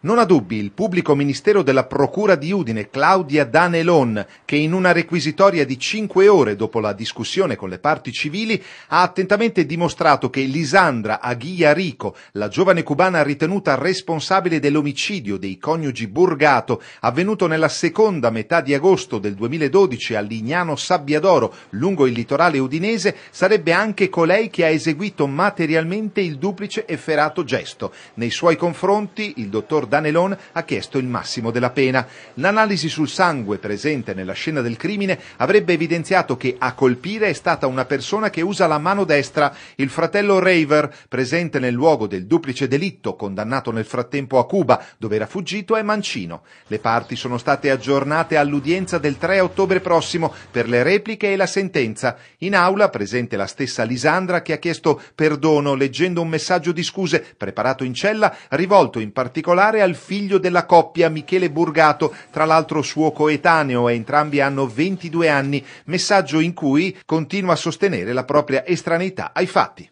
Non ha dubbi il pubblico ministero della Procura di Udine, Claudia Danelon, che in una requisitoria di cinque ore dopo la discussione con le parti civili ha attentamente dimostrato che Lisandra Aguia Rico, la giovane cubana ritenuta responsabile dell'omicidio dei coniugi Burgato, avvenuto nella seconda metà di agosto del 2012 a Lignano Sabbiadoro, lungo il litorale udinese, sarebbe anche colei che ha eseguito materialmente il duplice efferato gesto. Nei suoi confronti il dottor Danelon ha chiesto il massimo della pena. L'analisi sul sangue presente nella scena del crimine avrebbe evidenziato che a colpire è stata una persona che usa la mano destra. Il fratello Raver, presente nel luogo del duplice delitto, condannato nel frattempo a Cuba, dove era fuggito, è mancino. Le parti sono state aggiornate all'udienza del 3 ottobre prossimo per le repliche e la sentenza. In aula presente la stessa Lisandra che ha chiesto perdono leggendo un messaggio di scuse preparato in cella, rivolto in particolare pensare al figlio della coppia, Michele Burgato, tra l'altro suo coetaneo, e entrambi hanno 22 anni, messaggio in cui continua a sostenere la propria estraneità ai fatti.